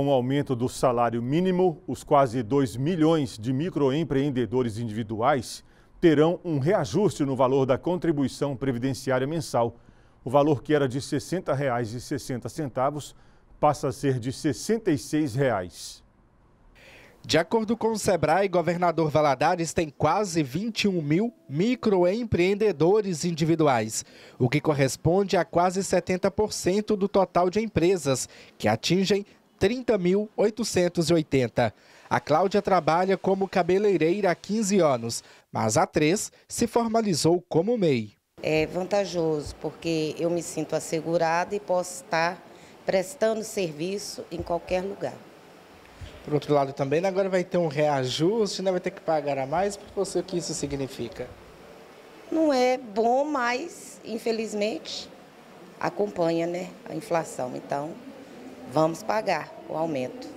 Com o aumento do salário mínimo, os quase 2 milhões de microempreendedores individuais terão um reajuste no valor da contribuição previdenciária mensal. O valor que era de R$ 60,60 passa a ser de R$ 66. De acordo com o Sebrae, governador Valadares tem quase 21 mil microempreendedores individuais, o que corresponde a quase 70% do total de empresas, que atingem 30.880. A Cláudia trabalha como cabeleireira há 15 anos, mas há três se formalizou como MEI. É vantajoso porque eu me sinto assegurada e posso estar prestando serviço em qualquer lugar. Por outro lado, também né, agora vai ter um reajuste, né? vai ter que pagar a mais. Para você, o que isso significa? Não é bom, mas, infelizmente, acompanha né? a inflação. Então, vamos pagar o aumento.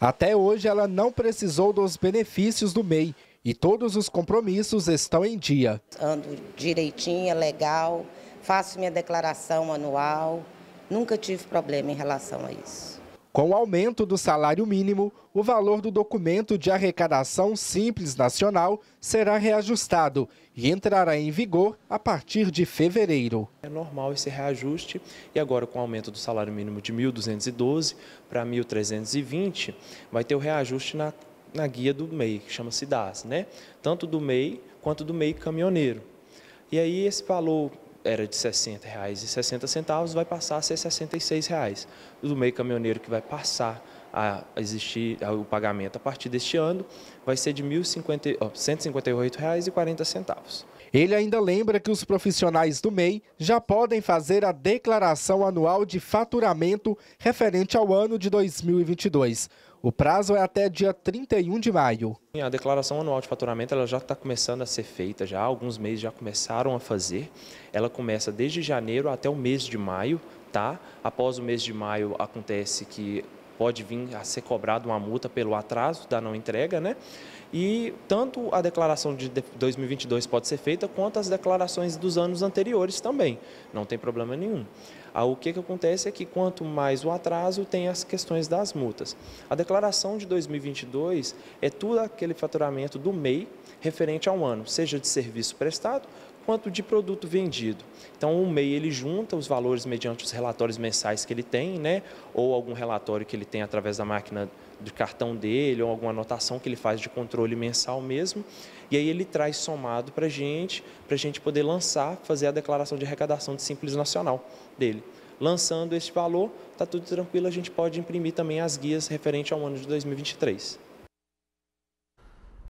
Até hoje, ela não precisou dos benefícios do MEI e todos os compromissos estão em dia. Ando direitinha, legal, faço minha declaração anual, nunca tive problema em relação a isso. Com o aumento do salário mínimo, o valor do documento de arrecadação simples nacional será reajustado e entrará em vigor a partir de fevereiro. É normal esse reajuste e agora com o aumento do salário mínimo de 1.212 para 1.320, vai ter o reajuste na, na guia do MEI, que chama-se DAS, né? tanto do MEI quanto do MEI caminhoneiro. E aí esse valor era de R$ 60,60, vai passar a ser R$ 66,00. do meio caminhoneiro que vai passar a existir o pagamento a partir deste ano, vai ser de R$ 158,40. Ele ainda lembra que os profissionais do MEI já podem fazer a declaração anual de faturamento referente ao ano de 2022. O prazo é até dia 31 de maio. A declaração anual de faturamento ela já está começando a ser feita, já alguns meses já começaram a fazer. Ela começa desde janeiro até o mês de maio, tá? Após o mês de maio acontece que pode vir a ser cobrada uma multa pelo atraso da não entrega, né? E tanto a declaração de 2022 pode ser feita, quanto as declarações dos anos anteriores também. Não tem problema nenhum. Ah, o que, que acontece é que quanto mais o atraso, tem as questões das multas. A declaração de 2022 é tudo aquele faturamento do MEI referente ao ano, seja de serviço prestado, quanto de produto vendido. Então, o MEI ele junta os valores mediante os relatórios mensais que ele tem, né, ou algum relatório que ele tem através da máquina do cartão dele, ou alguma anotação que ele faz de controle mensal mesmo, e aí ele traz somado para a gente, para a gente poder lançar, fazer a declaração de arrecadação de Simples Nacional dele. Lançando esse valor, está tudo tranquilo, a gente pode imprimir também as guias referente ao ano de 2023.